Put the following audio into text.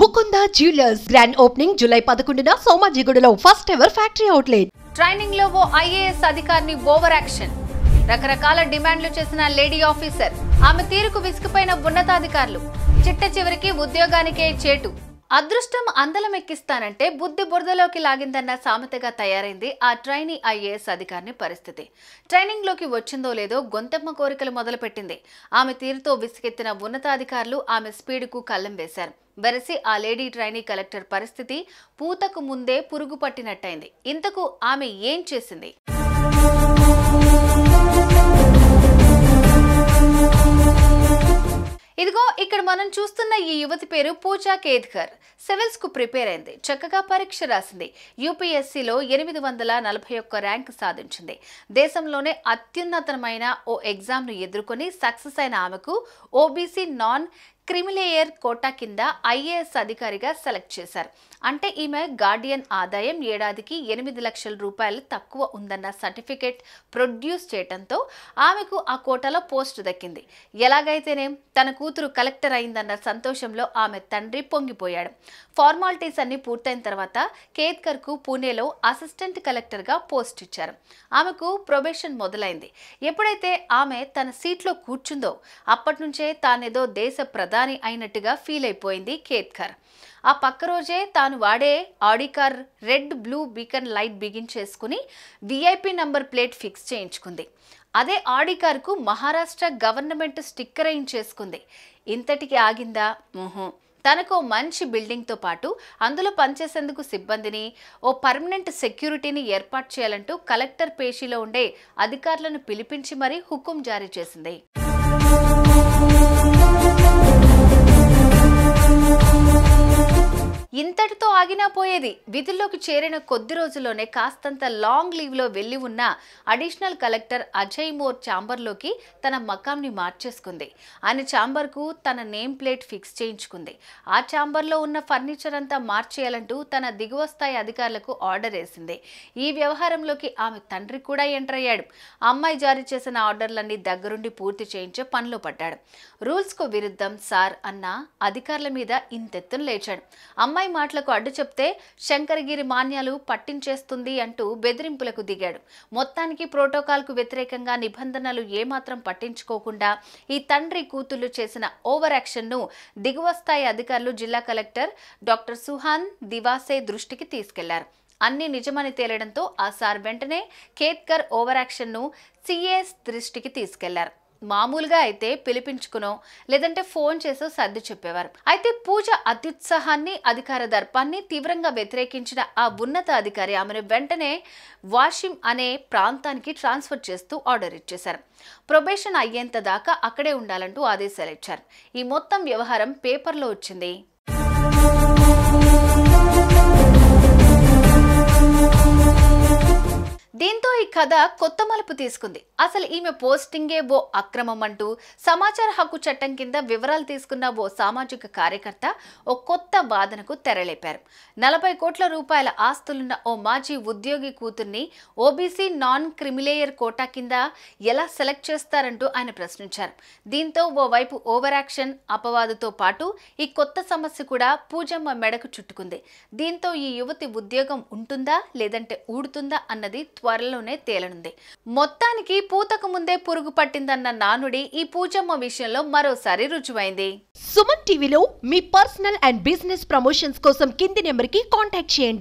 Mukunda jewellers grand opening July పదకొండున సోమాజిగూడలో first ever factory outlet training లో ఓ ఐఏఎస్ అధికారిని ఓవర్ యాక్షన్ రకరకాల డిమాండ్లు చేసిన లేడీ ఆఫీసర్ ఆమె తీరుకు విసిగిపోయిన ఉన్నతాధికారులు చిట్ట చివరికి ఉద్యోగానికే చేటు అదృష్టం అందలమెక్కిస్తానంటే బుద్ధి బురదలోకి లాగిందన్న సామెతగా తయారైంది ఆ ట్రైనీ ఐఏఎస్ అధికారిని పరిస్థితి ట్రైనింగ్లోకి వచ్చిందో లేదో గొంతెమ్మ కోరికలు మొదలుపెట్టింది ఆమె తీరుతో విసుగెత్తిన ఉన్నతాధికారులు ఆమె స్పీడ్కు కళ్ళం వేశారు వెరసి ఆ లేడీ ట్రైనీ కలెక్టర్ పరిస్థితి పూతకు ముందే పురుగు పట్టినట్టయింది ఇంతకు ఆమె ఏం చేసింది ఈ యువతి పేరు పూజా కేద్కర్ సివిల్స్ కు ప్రిపేర్ అయింది చక్కగా పరీక్ష రాసింది యూపీఎస్సీలో ఎనిమిది వందల నలభై ఒక్క ర్యాంక్ సాధించింది దేశంలోనే అత్యున్నతమైన ఓ ఎగ్జామ్ను ఎదుర్కొని సక్సెస్ అయిన ఆమెకు ఓబీసీ నాన్ క్రిమిలేయర్ కోటా కింద ఐఏఎస్ అధికారిగా సెలెక్ట్ చేశారు అంటే ఈమె గార్డియన్ ఆదాయం ఏడాదికి ఎనిమిది లక్షల రూపాయలు తక్కువ ఉందన్న సర్టిఫికేట్ ప్రొడ్యూస్ చేయడంతో ఆమెకు ఆ కోటాలో పోస్ట్ దక్కింది ఎలాగైతేనే తన కూతురు కలెక్టర్ అయిందన్న సంతోషంలో ఆమె తండ్రి పొంగిపోయాడు ఫార్మాలిటీస్ అన్ని పూర్తయిన తర్వాత కు పూణేలో అసిస్టెంట్ కలెక్టర్గా పోస్ట్ ఇచ్చారు ఆమెకు ప్రొబేషన్ మొదలైంది ఎప్పుడైతే ఆమె తన సీట్లో కూర్చుందో అప్పటి నుంచే తానేదో దేశ ప్రధాన ప్రధాని అయినట్టుగా ఫీల్ అయిపోయింది కేత్కర్ ఆ పక్క రోజే తాను వాడే Audi car red blue beacon light బిగించేసుకుని విఐపి నంబర్ ప్లేట్ ఫిక్స్ చేయించుకుంది అదే ఆడికార్కు మహారాష్ట్ర గవర్నమెంట్ స్టిక్కర్ చేసుకుంది ఇంతటికి ఆగిందా తనకు మంచి బిల్డింగ్తో పాటు అందులో పనిచేసేందుకు సిబ్బందిని ఓ పర్మనెంట్ సెక్యూరిటీని ఏర్పాటు చేయాలంటూ కలెక్టర్ పేషీలో ఉండే అధికారులను పిలిపించి మరీ హుకుం జారీ చేసింది ఇంతటితో ఆగినా పోయేది విధుల్లోకి చేరిన కొద్ది రోజుల్లోనే కాస్తంత లాంగ్ లీవ్లో వెళ్ళి ఉన్న అడిషనల్ కలెక్టర్ అజయ్ మోర్ ఛాంబర్లోకి తన మకాంని మార్చేసుకుంది ఆయన ఛాంబర్కు తన నేమ్ ప్లేట్ ఫిక్స్ చేయించుకుంది ఆ ఛాంబర్లో ఉన్న ఫర్నిచర్ అంతా మార్చేయాలంటూ తన దిగువ స్థాయి అధికారులకు ఆర్డర్ వేసింది ఈ వ్యవహారంలోకి ఆమె తండ్రి కూడా ఎంటర్ అయ్యాడు అమ్మాయి జారీ చేసిన ఆర్డర్లన్నీ దగ్గరుండి పూర్తి చేయించే పనిలో పడ్డాడు రూల్స్కు విరుద్ధం సార్ అన్న అధికారుల మీద ఇంతెత్తును లేచాడు అమ్మాయి అమ్మాయి మాటలకు అడ్డు చెప్తే శంకరగిరి మాన్యాలు పట్టించేస్తుంది అంటూ బెదిరింపులకు దిగాడు మొత్తానికి ప్రోటోకాల్కు వ్యతిరేకంగా నిబంధనలు ఏమాత్రం పట్టించుకోకుండా ఈ తండ్రి కూతుళ్లు చేసిన ఓవర్ యాక్షన్ను దిగువ స్థాయి అధికారులు జిల్లా కలెక్టర్ డాక్టర్ సుహాన్ దివాసే దృష్టికి తీసుకెళ్లారు అన్ని నిజమని తేలడంతో ఆ సార్ వెంటనే కేత్కర్ ఓవర్ యాక్షన్ను సిఏఎస్ దృష్టికి తీసుకెళ్లారు మామూలుగా అయితే పిలిపించుకునో లేదంటే ఫోన్ చేసో సర్ది చెప్పేవారు అయితే పూజ అత్యుత్సాహాన్ని అధికార దర్పాన్ని తీవ్రంగా వ్యతిరేకించిన ఆ ఉన్నత అధికారి ఆమెను వెంటనే వాషిమ్ అనే ప్రాంతానికి ట్రాన్స్ఫర్ చేస్తూ ఆర్డర్ ఇచ్చేశారు ప్రొబేషన్ అయ్యేంత దాకా అక్కడే ఉండాలంటూ ఆదేశాలు ఇచ్చారు ఈ మొత్తం వ్యవహారం పేపర్లో వచ్చింది కథ కొత్త మలుపు తీసుకుంది అసలు ఈమె పోస్టింగే ఓ అక్రమం అంటూ సమాచార హక్కు చట్టం కింద వివరాలు తీసుకున్న ఓ సామాజిక కార్యకర్త ఓ కొత్త వాదనకు తెరలేపారు నలభై కోట్ల రూపాయల ఆస్తులున్న ఓ మాజీ ఉద్యోగి కూతుర్ని ఓబీసీ నాన్ క్రిమిలేయర్ కోటా కింద ఎలా సెలెక్ట్ చేస్తారంటూ ఆయన ప్రశ్నించారు దీంతో ఓ వైపు ఓవర్ యాక్షన్ అపవాదుతో పాటు ఈ కొత్త సమస్య కూడా పూజమ్మ మెడకు చుట్టుకుంది దీంతో ఈ యువతి ఉద్యోగం ఉంటుందా లేదంటే ఊడుతుందా అన్నది త్వరలోనే తేలనుంది మొత్తానికి పూతకు ముందే పురుగు పట్టిందన్న నానుడి ఈ పూజమ్మ విషయంలో మరోసారి రుజువైంది సుమన్ టీవీలో మీ పర్సనల్ అండ్ బిజినెస్ ప్రమోషన్స్ కోసం కింది నెంబర్ కి కాంటాక్ట్ చేయండి